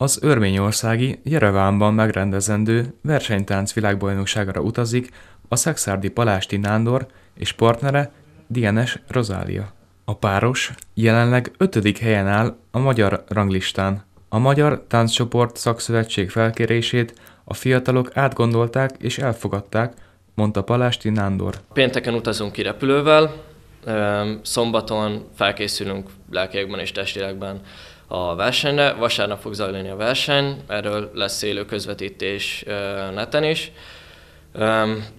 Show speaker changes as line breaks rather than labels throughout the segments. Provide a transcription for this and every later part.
Az örményországi Jerevánban megrendezendő versenytánc világbajnokságra utazik a szexárdi Palásti Nándor és partnere Dienes Rozália. A páros jelenleg ötödik helyen áll a magyar ranglistán. A Magyar Tánccsoport Szakszövetség felkérését a fiatalok átgondolták és elfogadták, mondta Palásti Nándor.
Pénteken utazunk ki repülővel, Szombaton felkészülünk lelkiekben és testilegben a versenyre. Vasárnap fog zajlani a verseny, erről lesz élő közvetítés neten is.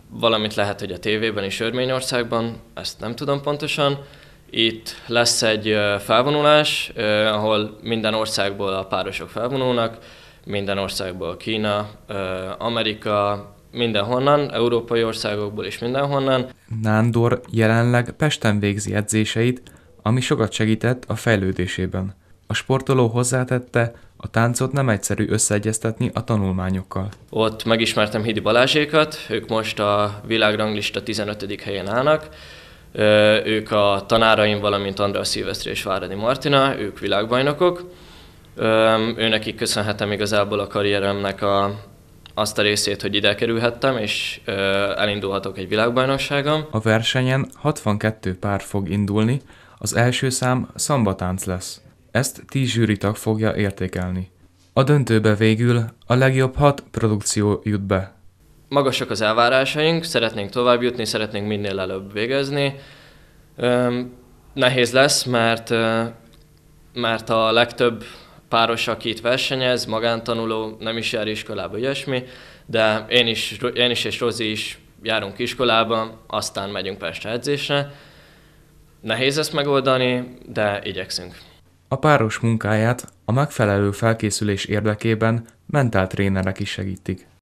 Valamit lehet, hogy a tévében is Örményországban, ezt nem tudom pontosan. Itt lesz egy felvonulás, ahol minden országból a párosok felvonulnak, minden országból Kína, Amerika, mindenhonnan, európai országokból is mindenhonnan.
Nándor jelenleg Pesten végzi edzéseit, ami sokat segített a fejlődésében. A sportoló hozzátette, a táncot nem egyszerű összeegyeztetni a tanulmányokkal.
Ott megismertem Hidi Balázsékat, ők most a világranglista 15. helyén állnak, ők a tanáraim, valamint Andrea Szilvesztri és Váradi Martina, ők világbajnokok. Őnekik köszönhetem igazából a karrieremnek a azt a részét, hogy ide kerülhettem, és ö, elindulhatok egy világbajnokságon.
A versenyen 62 pár fog indulni, az első szám szambatánc lesz. Ezt 10 zsűritag fogja értékelni. A döntőbe végül a legjobb hat produkció jut be.
Magasak az elvárásaink, szeretnénk tovább jutni, szeretnénk minél előbb végezni. nehéz lesz, mert, mert a legtöbb páros, aki itt versenyez, magántanuló, nem is jár iskolába, ilyesmi, de én is, én is és Rozi is járunk iskolába, aztán megyünk Pestre edzésre. Nehéz ezt megoldani, de igyekszünk.
A páros munkáját a megfelelő felkészülés érdekében mentál trénerek is segítik.